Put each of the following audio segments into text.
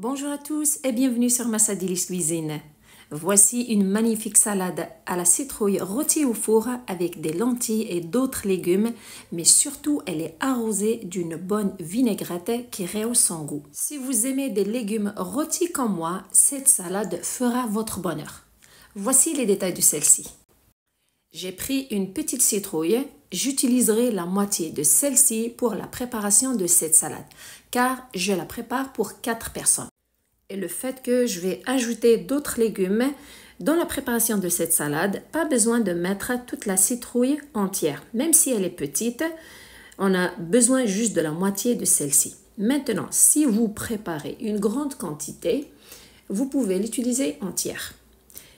Bonjour à tous et bienvenue sur Massadilis Cuisine. Voici une magnifique salade à la citrouille rôtie au four avec des lentilles et d'autres légumes, mais surtout elle est arrosée d'une bonne vinaigrette qui rehausse son goût. Si vous aimez des légumes rôtis comme moi, cette salade fera votre bonheur. Voici les détails de celle-ci. J'ai pris une petite citrouille, J'utiliserai la moitié de celle-ci pour la préparation de cette salade, car je la prépare pour 4 personnes. Et le fait que je vais ajouter d'autres légumes dans la préparation de cette salade, pas besoin de mettre toute la citrouille entière, même si elle est petite, on a besoin juste de la moitié de celle-ci. Maintenant, si vous préparez une grande quantité, vous pouvez l'utiliser entière.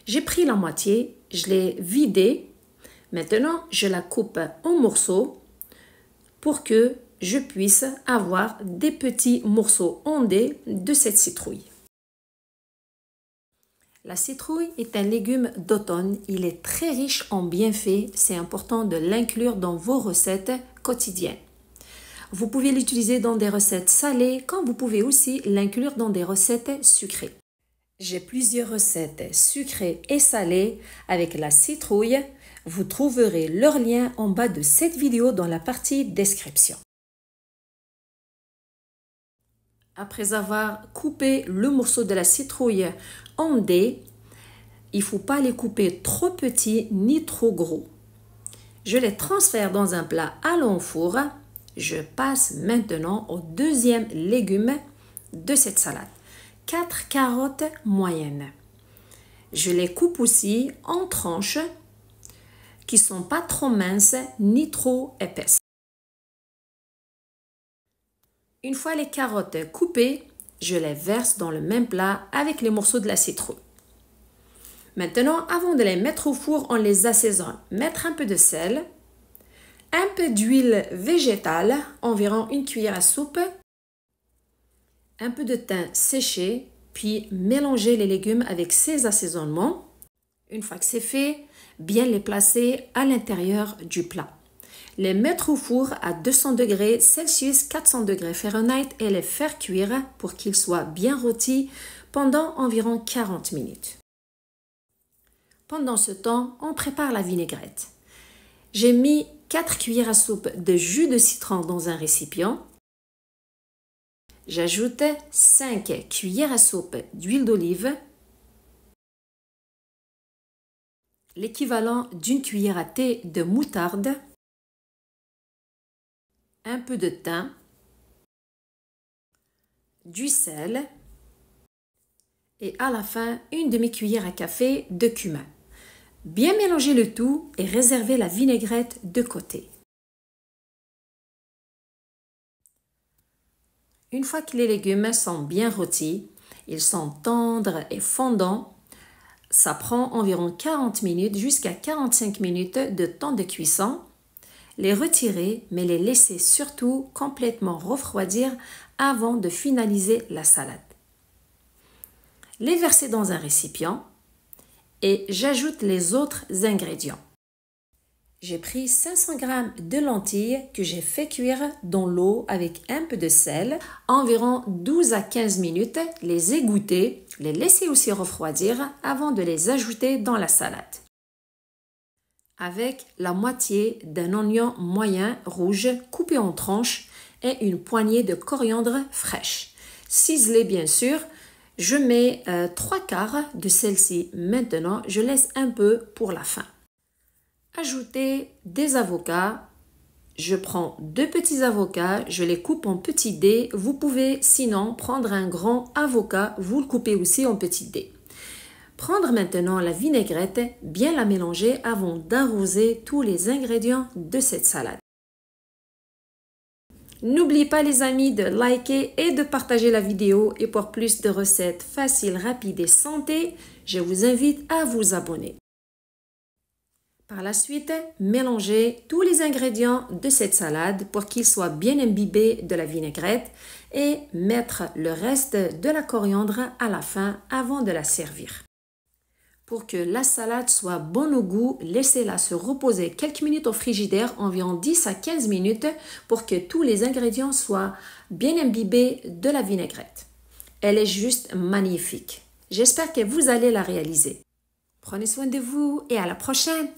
J'ai pris la moitié, je l'ai vidée Maintenant, je la coupe en morceaux pour que je puisse avoir des petits morceaux ondés de cette citrouille. La citrouille est un légume d'automne. Il est très riche en bienfaits. C'est important de l'inclure dans vos recettes quotidiennes. Vous pouvez l'utiliser dans des recettes salées, comme vous pouvez aussi l'inclure dans des recettes sucrées. J'ai plusieurs recettes sucrées et salées avec la citrouille. Vous trouverez leur lien en bas de cette vidéo dans la partie description. Après avoir coupé le morceau de la citrouille en dés, il ne faut pas les couper trop petits ni trop gros. Je les transfère dans un plat à long four. Je passe maintenant au deuxième légume de cette salade carottes moyennes. Je les coupe aussi en tranches qui sont pas trop minces ni trop épaisses. Une fois les carottes coupées, je les verse dans le même plat avec les morceaux de la citrouille. Maintenant, avant de les mettre au four, on les assaisonne. Mettre un peu de sel, un peu d'huile végétale, environ une cuillère à soupe, un peu de thym séché, puis mélanger les légumes avec ces assaisonnements. Une fois que c'est fait, bien les placer à l'intérieur du plat. Les mettre au four à 200 degrés Celsius, 400 degrés Fahrenheit et les faire cuire pour qu'ils soient bien rôtis pendant environ 40 minutes. Pendant ce temps, on prépare la vinaigrette. J'ai mis 4 cuillères à soupe de jus de citron dans un récipient J'ajoute 5 cuillères à soupe d'huile d'olive, l'équivalent d'une cuillère à thé de moutarde, un peu de thym, du sel et à la fin une demi-cuillère à café de cumin. Bien mélanger le tout et réserver la vinaigrette de côté. Une fois que les légumes sont bien rôtis, ils sont tendres et fondants, ça prend environ 40 minutes jusqu'à 45 minutes de temps de cuisson. Les retirer, mais les laisser surtout complètement refroidir avant de finaliser la salade. Les verser dans un récipient et j'ajoute les autres ingrédients. J'ai pris 500 g de lentilles que j'ai fait cuire dans l'eau avec un peu de sel, environ 12 à 15 minutes, les égoutter, les laisser aussi refroidir avant de les ajouter dans la salade. Avec la moitié d'un oignon moyen rouge coupé en tranches et une poignée de coriandre fraîche. Ciselée bien sûr, je mets euh, trois 3 quarts de celle-ci maintenant, je laisse un peu pour la fin. Ajouter des avocats. Je prends deux petits avocats, je les coupe en petits dés. Vous pouvez sinon prendre un grand avocat, vous le coupez aussi en petits dés. Prendre maintenant la vinaigrette, bien la mélanger avant d'arroser tous les ingrédients de cette salade. N'oubliez pas les amis de liker et de partager la vidéo et pour plus de recettes faciles, rapides et santé, je vous invite à vous abonner. Par la suite, mélangez tous les ingrédients de cette salade pour qu'ils soient bien imbibés de la vinaigrette et mettre le reste de la coriandre à la fin avant de la servir. Pour que la salade soit bonne au goût, laissez-la se reposer quelques minutes au frigidaire, environ 10 à 15 minutes, pour que tous les ingrédients soient bien imbibés de la vinaigrette. Elle est juste magnifique. J'espère que vous allez la réaliser. Prenez soin de vous et à la prochaine